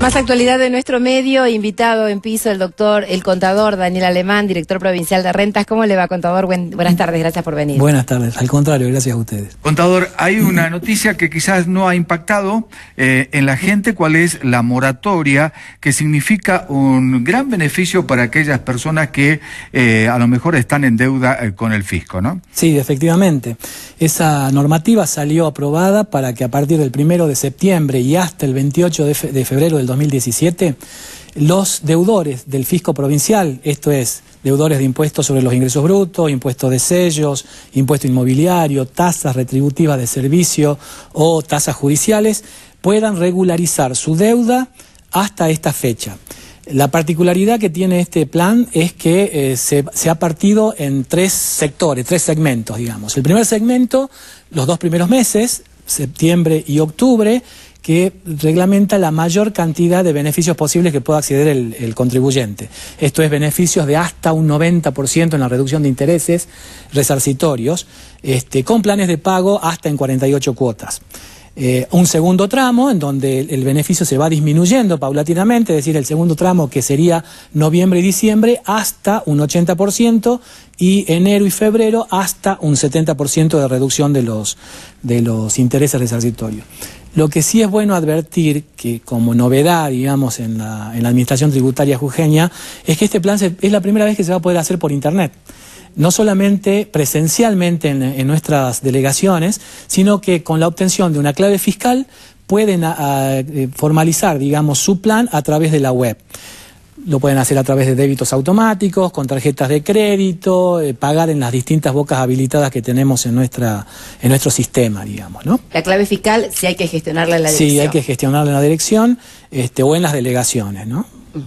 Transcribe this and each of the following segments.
Más actualidad de nuestro medio, invitado en piso el doctor, el contador Daniel Alemán, director provincial de rentas. ¿Cómo le va, contador? buenas tardes, gracias por venir. Buenas tardes, al contrario, gracias a ustedes. Contador, hay una noticia que quizás no ha impactado eh, en la gente, cuál es la moratoria, que significa un gran beneficio para aquellas personas que eh, a lo mejor están en deuda eh, con el fisco, ¿no? Sí, efectivamente. Esa normativa salió aprobada para que a partir del primero de septiembre y hasta el 28 de, de febrero del 2017, los deudores del fisco provincial, esto es, deudores de impuestos sobre los ingresos brutos, impuestos de sellos, impuesto inmobiliario, tasas retributivas de servicio o tasas judiciales, puedan regularizar su deuda hasta esta fecha. La particularidad que tiene este plan es que eh, se, se, ha partido en tres sectores, tres segmentos, digamos. El primer segmento, los dos primeros meses, septiembre y octubre, que reglamenta la mayor cantidad de beneficios posibles que pueda acceder el, contribuyente. Esto es beneficios de hasta un 90% en la reducción de intereses resarcitorios, este, con planes de pago hasta en 48 cuotas. Eh, un segundo tramo en donde el, beneficio se va disminuyendo paulatinamente, es decir, el segundo tramo que sería noviembre y diciembre hasta un 80% y enero y febrero hasta un 70% de reducción de los, de los intereses resarcitorios. Lo que sí es bueno advertir, que como novedad, digamos, en la, Administración Tributaria Jujeña, es que este plan es la primera vez que se va a poder hacer por Internet no solamente presencialmente en, nuestras delegaciones, sino que con la obtención de una clave fiscal pueden eh, formalizar, digamos, su plan a través de la web lo pueden hacer a través de débitos automáticos, con tarjetas de crédito, eh, pagar en las distintas bocas habilitadas que tenemos en nuestra en nuestro sistema, digamos, ¿no? La clave fiscal sí hay que gestionarla en la dirección. Sí, hay que gestionarla en la dirección este, o en las delegaciones, ¿no?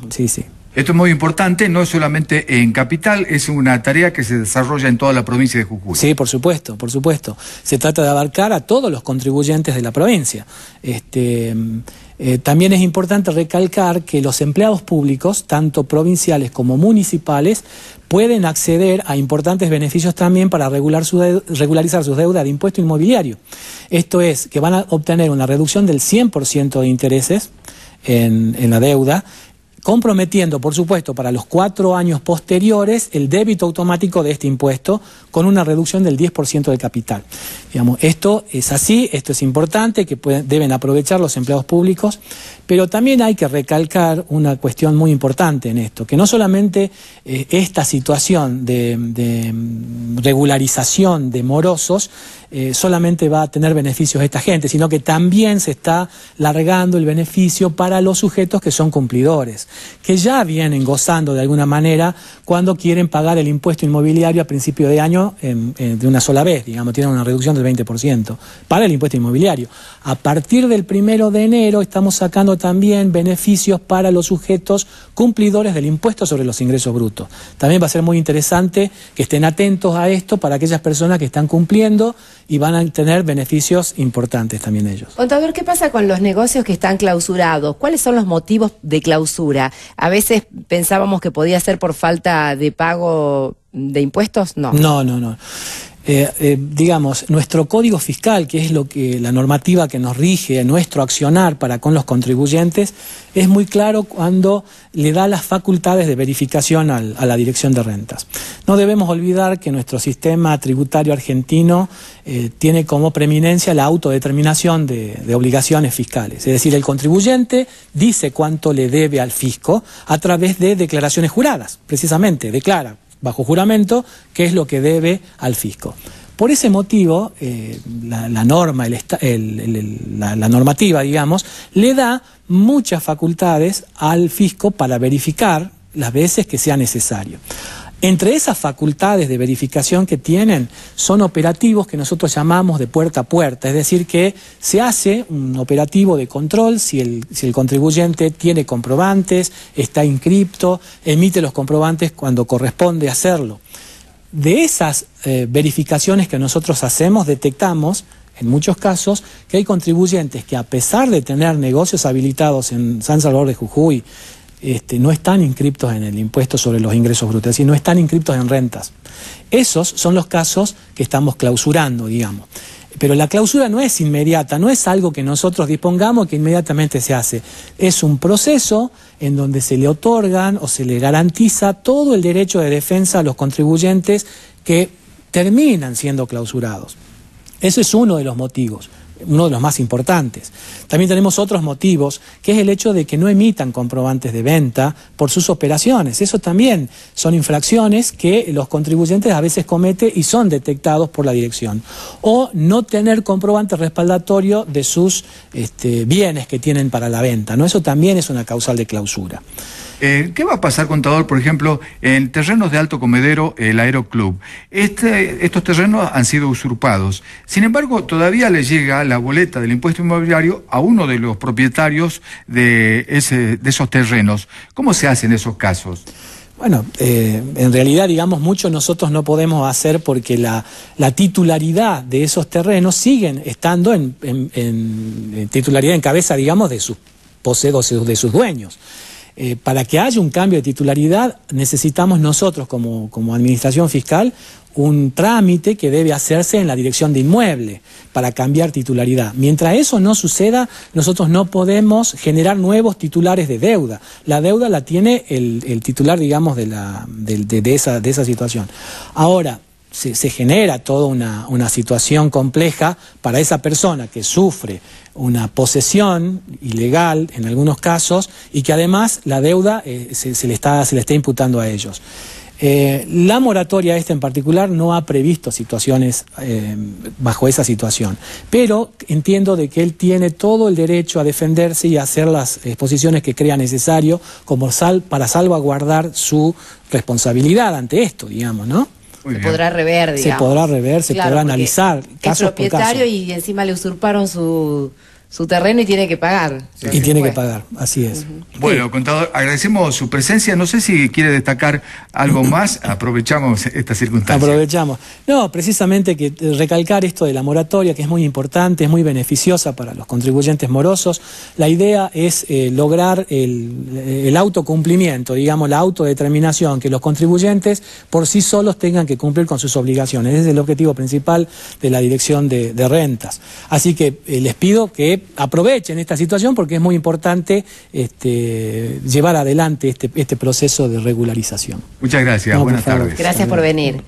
Sí, sí. Esto es muy importante, no solamente en Capital, es una tarea que se desarrolla en toda la provincia de Jujuy. Sí, por supuesto, por supuesto. Se trata de abarcar a todos los contribuyentes de la provincia. Este, eh, también es importante recalcar que los empleados públicos, tanto provinciales como municipales, pueden acceder a importantes beneficios también para regularizar sus deudas de impuesto inmobiliario. Esto es, que van a obtener una reducción del 100% de intereses en la deuda, comprometiendo, por supuesto, para los cuatro años posteriores el débito automático de este impuesto con una reducción del 10% del capital. Digamos, esto es así, esto es importante, que deben aprovechar los empleados públicos, pero también hay que recalcar una cuestión muy importante en esto, que no solamente eh, esta situación de, regularización de morosos eh, solamente va a tener beneficios esta gente, sino que también se está largando el beneficio para los sujetos que son cumplidores, que ya vienen gozando de alguna manera cuando quieren pagar el impuesto inmobiliario a principio de año de una sola vez, digamos, tienen una reducción del 20% para el impuesto inmobiliario. A partir del primero de enero estamos sacando también beneficios para los sujetos cumplidores del impuesto sobre los ingresos brutos. También va a ser muy interesante que estén atentos a esto para aquellas personas que están cumpliendo y van a tener beneficios importantes también ellos. Contador, ¿qué pasa con los negocios que están clausurados? ¿Cuáles son los motivos de clausura? A veces pensábamos que podía ser por falta de pago de impuestos, no. No, no, no. Eh, eh, digamos, nuestro código fiscal, que es lo que la normativa que nos rige, nuestro accionar para con los contribuyentes, es muy claro cuando le da las facultades de verificación a la dirección de rentas. No debemos olvidar que nuestro sistema tributario argentino eh, tiene como preeminencia la autodeterminación de obligaciones fiscales. Es decir, el contribuyente dice cuánto le debe al fisco a través de declaraciones juradas, precisamente, declara bajo juramento qué es lo que debe al fisco. Por ese motivo, eh, la, norma, la, normativa, digamos, le da muchas facultades al fisco para verificar las veces que sea necesario. Entre esas facultades de verificación que tienen son operativos que nosotros llamamos de puerta a puerta, es decir, que se hace un operativo de control si el, contribuyente tiene comprobantes, está inscripto, emite los comprobantes cuando corresponde hacerlo. De esas eh, verificaciones que nosotros hacemos, detectamos en muchos casos que hay contribuyentes que a pesar de tener negocios habilitados en San Salvador de Jujuy, este, no están inscriptos en el impuesto sobre los ingresos brutos, y no están inscriptos en rentas. Esos son los casos que estamos clausurando, digamos. Pero la clausura no es inmediata, no es algo que nosotros dispongamos que inmediatamente se hace. Es un proceso en donde se le otorgan o se le garantiza todo el derecho de defensa a los contribuyentes que terminan siendo clausurados. Ese es uno de los motivos uno de los más importantes. También tenemos otros motivos, que es el hecho de que no emitan comprobantes de venta por sus operaciones. Eso también son infracciones que los contribuyentes a veces cometen y son detectados por la dirección. O no tener comprobante respaldatorio de sus este, bienes que tienen para la venta. ¿no? Eso también es una causal de clausura. Eh, ¿Qué va a pasar, contador, por ejemplo, en terrenos de Alto Comedero, el Aeroclub? Este, estos terrenos han sido usurpados. Sin embargo, todavía le llega la boleta del impuesto inmobiliario a uno de los propietarios de, esos terrenos. ¿Cómo se hace en esos casos? Bueno, eh, en realidad, digamos, mucho nosotros no podemos hacer porque la, titularidad de esos terrenos siguen estando en, titularidad en cabeza, digamos, de sus poseedores, de sus dueños. Eh, para que haya un cambio de titularidad necesitamos nosotros como, Administración Fiscal un trámite que debe hacerse en la dirección de inmueble para cambiar titularidad. Mientras eso no suceda, nosotros no podemos generar nuevos titulares de deuda. La deuda la tiene el, titular, digamos, de, la, esa, de esa situación. Ahora, se, genera toda una, situación compleja para esa persona que sufre una posesión ilegal en algunos casos y que además la deuda eh, se, le está, imputando a ellos. Eh, la moratoria esta en particular no ha previsto situaciones eh, bajo esa situación, pero entiendo de que él tiene todo el derecho a defenderse y a hacer las exposiciones que crea necesario como sal, para salvaguardar su responsabilidad ante esto, digamos, ¿no? se podrá rever, digamos. Se podrá rever, se podrá analizar. El propietario y encima le usurparon su su terreno y tiene que pagar. y tiene que pagar, así es. Bueno, contador, agradecemos su presencia. No sé si quiere destacar algo más. Aprovechamos esta circunstancia. Aprovechamos. No, precisamente que recalcar esto de la moratoria, que es muy importante, es muy beneficiosa para los contribuyentes morosos. La idea es eh, lograr el, autocumplimiento, digamos, la autodeterminación, que los contribuyentes por sí solos tengan que cumplir con sus obligaciones. Ese es el objetivo principal de la dirección de, rentas. Así que eh, les pido que aprovechen esta situación porque es muy importante este, llevar adelante este, este, proceso de regularización. Muchas gracias, buenas tardes. Gracias por venir.